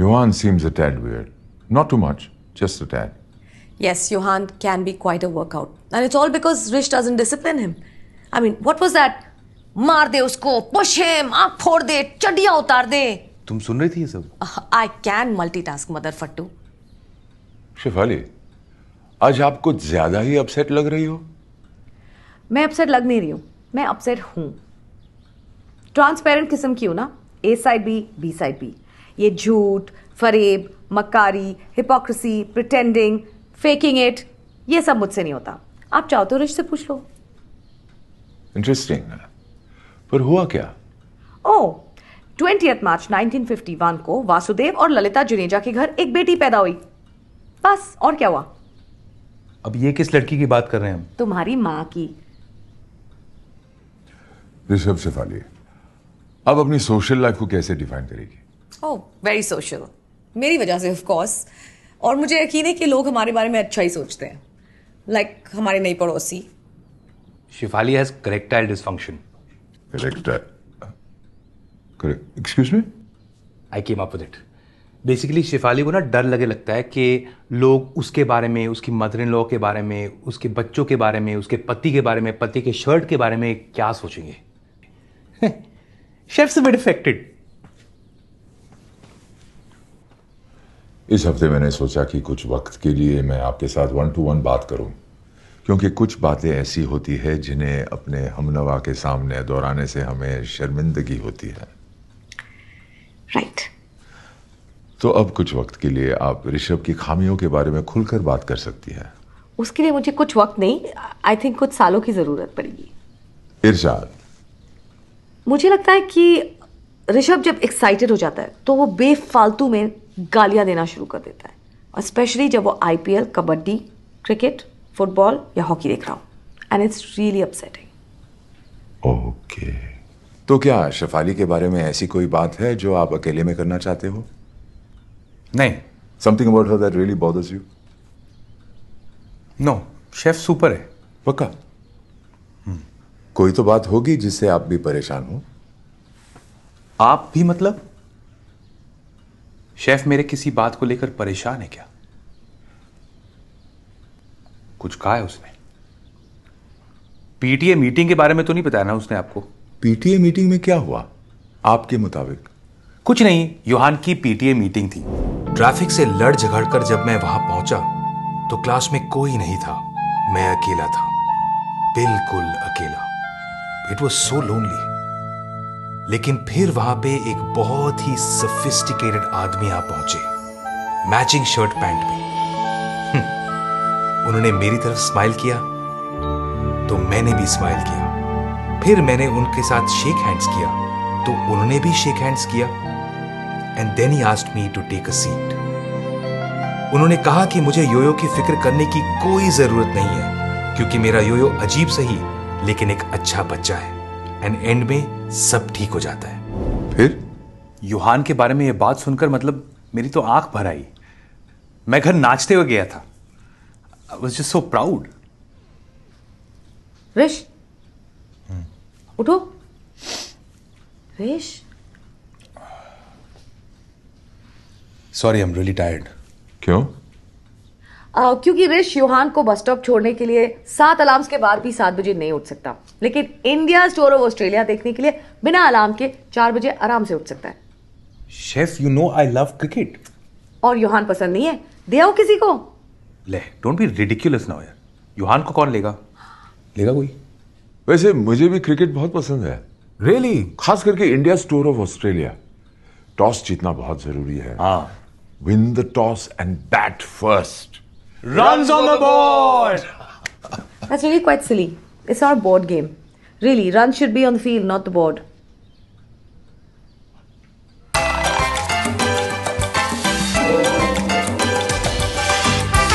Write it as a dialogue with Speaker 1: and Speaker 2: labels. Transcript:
Speaker 1: Johan seems a tad weird. Not too much, just a tad.
Speaker 2: Yes, Johan can be quite a workout. And it's all because Rish doesn't discipline him. I mean, what was that? मार दे उसको push him आंख फोड़ दे चड्डियां उतार दे
Speaker 3: तुम सुन रही
Speaker 1: थी ये सब
Speaker 2: आई कैन मल्टीटास्क मदर फट्टू
Speaker 1: शिफाली आज आप कुछ ज्यादा ही अपसेट लग रही हो
Speaker 2: मैं अपसेट लग नहीं रही हूँ मैं अपसेट हूँ ट्रांसपेरेंट किस्म की हूँ ना A side B B side B ये झूठ फरेब मकारी हिपोक्रेसी प्रिटेंडिंग फेकिंग इट ये सब मुझसे नहीं होता आप चाहो तो रिश्ते से पूछ लो
Speaker 1: इंटरेस्टिंग पर हुआ क्या
Speaker 2: ओ ट्वेंटी मार्च 1951 को वासुदेव और ललिता जुनेजा के घर एक बेटी पैदा हुई बस और क्या हुआ
Speaker 1: अब ये किस लड़की की बात कर रहे हैं हम
Speaker 2: तुम्हारी माँ की
Speaker 1: ऋषभ अब अपनी सोशल लाइफ को कैसे डिफाइन करेगी
Speaker 2: ओह वेरी सोशल मेरी वजह से ऑफकोर्स और मुझे यकीन है कि लोग हमारे बारे में अच्छा ही सोचते हैं लाइक like, हमारे नई पड़ोसी
Speaker 3: Shifali has erectile dysfunction
Speaker 1: excuse me
Speaker 3: I came up with it basically Shifali को ना डर लगे लगता है कि लोग उसके बारे में उसकी मदर इन लॉ के बारे में उसके बच्चों के बारे में उसके पति के बारे में पति के शर्ट के बारे में क्या सोचेंगे शेफ्स अ बिट अफेक्टेड
Speaker 1: इस हफ्ते मैंने सोचा कि कुछ वक्त के लिए मैं आपके साथ वन टू वन बात करूं क्योंकि कुछ बातें ऐसी होती है जिन्हें अपने हमनवा के सामने दोहराने से हमें शर्मिंदगी होती है राइट right. तो अब कुछ वक्त के लिए आप ऋषभ की खामियों के बारे में खुलकर बात कर सकती है
Speaker 2: उसके लिए मुझे कुछ वक्त नहीं आई थिंक कुछ सालों की ज़रूरत पड़ेगी इरशाद मुझे लगता है कि ऋषभ जब एक्साइटेड हो जाता है तो वो बेफालतू में गालियाँ देना शुरू कर देता है और स्पेशली जब वो आई कबड्डी क्रिकेट फुटबॉल या हॉकी देख रहा हो and it's really upsetting
Speaker 1: okay तो क्या शफाली के बारे में ऐसी कोई बात है जो आप अकेले में करना चाहते हो नहीं something about her that really bothers you
Speaker 3: know chef super है पक्का
Speaker 1: कोई तो बात होगी जिससे आप भी परेशान हो
Speaker 3: आप भी मतलब शेफ मेरे किसी बात को लेकर परेशान है क्या कुछ कहा है उसने पीटीए मीटिंग के बारे में तो नहीं बताया ना उसने आपको
Speaker 1: पीटीए मीटिंग में क्या हुआ आपके मुताबिक कुछ नहीं
Speaker 3: युहान की पीटीए मीटिंग थी ट्रैफिक से लड़ झगड़ कर जब मैं वहां पहुंचा तो क्लास में कोई नहीं था मैं अकेला था बिल्कुल अकेला इट वॉज सो लोनली लेकिन फिर वहां पे एक बहुत ही सफिस्टिकेटेड आदमी आ पहुंचे मैचिंग शर्ट पैंट में उन्होंने मेरी तरफ स्माइल किया तो मैंने भी स्माइल किया फिर मैंने उनके साथ शेक हैंड्स किया तो उन्होंने भी शेक हैंड्स किया and then he asked me to take a seat उन्होंने कहा कि मुझे योयो की फिक्र करने की कोई जरूरत नहीं है क्योंकि मेरा योयो अजीब सही लेकिन एक अच्छा बच्चा है एंड एंड में सब ठीक हो जाता है फिर यूहान के बारे में यह बात सुनकर मतलब मेरी तो आंख भर आई मैं घर नाचते हुए गया था I was just so proud
Speaker 2: Rish उठो Rish
Speaker 3: sorry I am really tired क्यों
Speaker 2: आ, क्योंकि रिश यूहान को बस स्टॉप छोड़ने के लिए सात अलार्म्स के बाद भी सात बजे नहीं उठ सकता लेकिन इंडिया स्टोर ऑफ ऑस्ट्रेलिया देखने के लिए बिना अलार्म के चार बजे आराम से उठ सकता है
Speaker 3: chef you know I love cricket
Speaker 2: और यूहान पसंद नहीं है दिया हो किसी को
Speaker 3: ले डोंट बी
Speaker 1: रिडिकुलस नाउ यार यूहान को कौन लेगा लेगा कोई वैसे मुझे भी क्रिकेट बहुत पसंद है रियली really? खास करके इंडिया स्टोर ऑफ ऑस्ट्रेलिया टॉस जीतना बहुत जरूरी है हां win the toss and bat first runs on the
Speaker 2: board. That's really quite silly. It's our board game. Really, runs should be on the field, not the board.